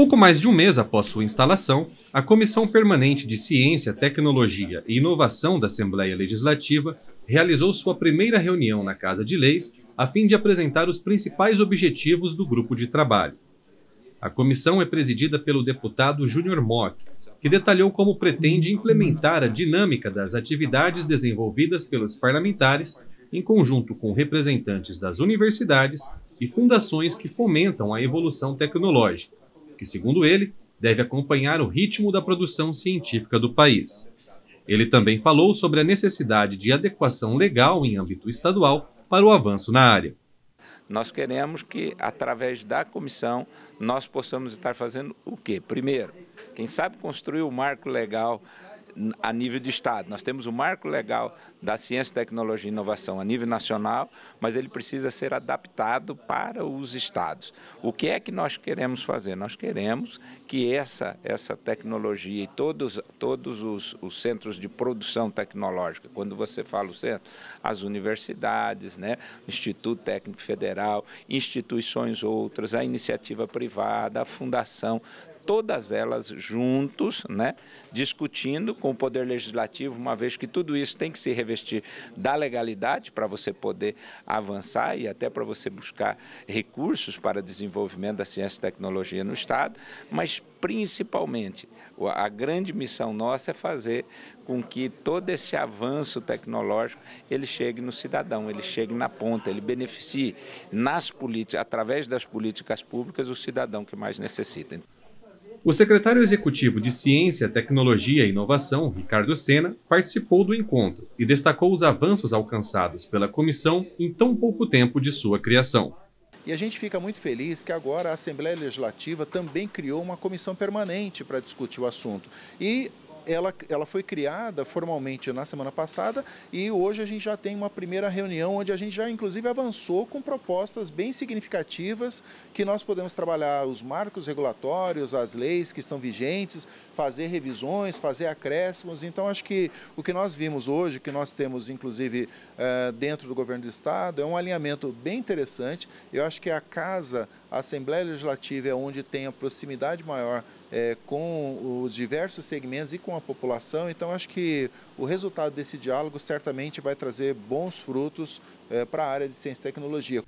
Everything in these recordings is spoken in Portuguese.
Pouco mais de um mês após sua instalação, a Comissão Permanente de Ciência, Tecnologia e Inovação da Assembleia Legislativa realizou sua primeira reunião na Casa de Leis a fim de apresentar os principais objetivos do grupo de trabalho. A comissão é presidida pelo deputado Júnior Mock, que detalhou como pretende implementar a dinâmica das atividades desenvolvidas pelos parlamentares em conjunto com representantes das universidades e fundações que fomentam a evolução tecnológica que, segundo ele, deve acompanhar o ritmo da produção científica do país. Ele também falou sobre a necessidade de adequação legal em âmbito estadual para o avanço na área. Nós queremos que, através da comissão, nós possamos estar fazendo o quê? Primeiro, quem sabe construir o marco legal a nível de Estado. Nós temos o marco legal da ciência, tecnologia e inovação a nível nacional, mas ele precisa ser adaptado para os Estados. O que é que nós queremos fazer? Nós queremos que essa, essa tecnologia e todos, todos os, os centros de produção tecnológica, quando você fala o centro, as universidades, né, Instituto Técnico Federal, instituições outras, a iniciativa privada, a fundação, todas elas juntos, né, discutindo com o Poder Legislativo, uma vez que tudo isso tem que se revestir da legalidade para você poder avançar e até para você buscar recursos para desenvolvimento da ciência e tecnologia no Estado, mas principalmente a grande missão nossa é fazer com que todo esse avanço tecnológico ele chegue no cidadão, ele chegue na ponta, ele beneficie nas políticas, através das políticas públicas o cidadão que mais necessita. O secretário executivo de Ciência, Tecnologia e Inovação, Ricardo Sena, participou do encontro e destacou os avanços alcançados pela comissão em tão pouco tempo de sua criação. E a gente fica muito feliz que agora a Assembleia Legislativa também criou uma comissão permanente para discutir o assunto. E ela, ela foi criada formalmente na semana passada e hoje a gente já tem uma primeira reunião onde a gente já, inclusive, avançou com propostas bem significativas que nós podemos trabalhar os marcos regulatórios, as leis que estão vigentes, fazer revisões, fazer acréscimos. Então, acho que o que nós vimos hoje, que nós temos, inclusive, eh, dentro do governo do Estado, é um alinhamento bem interessante. Eu acho que a casa, a Assembleia Legislativa, é onde tem a proximidade maior é, com os diversos segmentos e com a população. Então, acho que o resultado desse diálogo certamente vai trazer bons frutos é, para a área de ciência e tecnologia.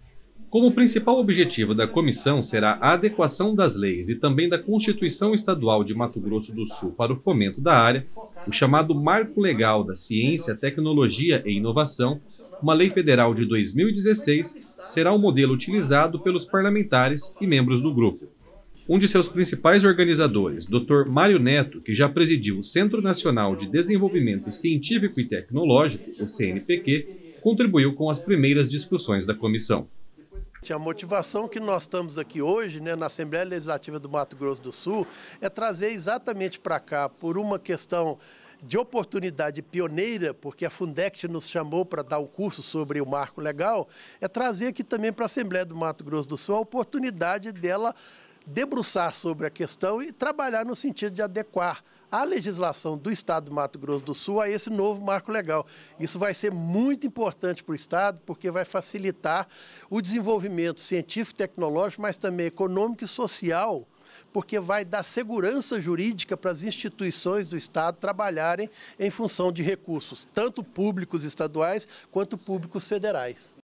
Como principal objetivo da comissão será a adequação das leis e também da Constituição Estadual de Mato Grosso do Sul para o fomento da área, o chamado Marco Legal da Ciência, Tecnologia e Inovação, uma lei federal de 2016, será o modelo utilizado pelos parlamentares e membros do grupo. Um de seus principais organizadores, Dr. Mário Neto, que já presidiu o Centro Nacional de Desenvolvimento Científico e Tecnológico, o CNPq, contribuiu com as primeiras discussões da comissão. A motivação que nós estamos aqui hoje, né, na Assembleia Legislativa do Mato Grosso do Sul, é trazer exatamente para cá, por uma questão de oportunidade pioneira, porque a Fundect nos chamou para dar o um curso sobre o marco legal, é trazer aqui também para a Assembleia do Mato Grosso do Sul a oportunidade dela debruçar sobre a questão e trabalhar no sentido de adequar a legislação do Estado do Mato Grosso do Sul a esse novo marco legal. Isso vai ser muito importante para o Estado, porque vai facilitar o desenvolvimento científico, tecnológico, mas também econômico e social, porque vai dar segurança jurídica para as instituições do Estado trabalharem em função de recursos, tanto públicos estaduais quanto públicos federais.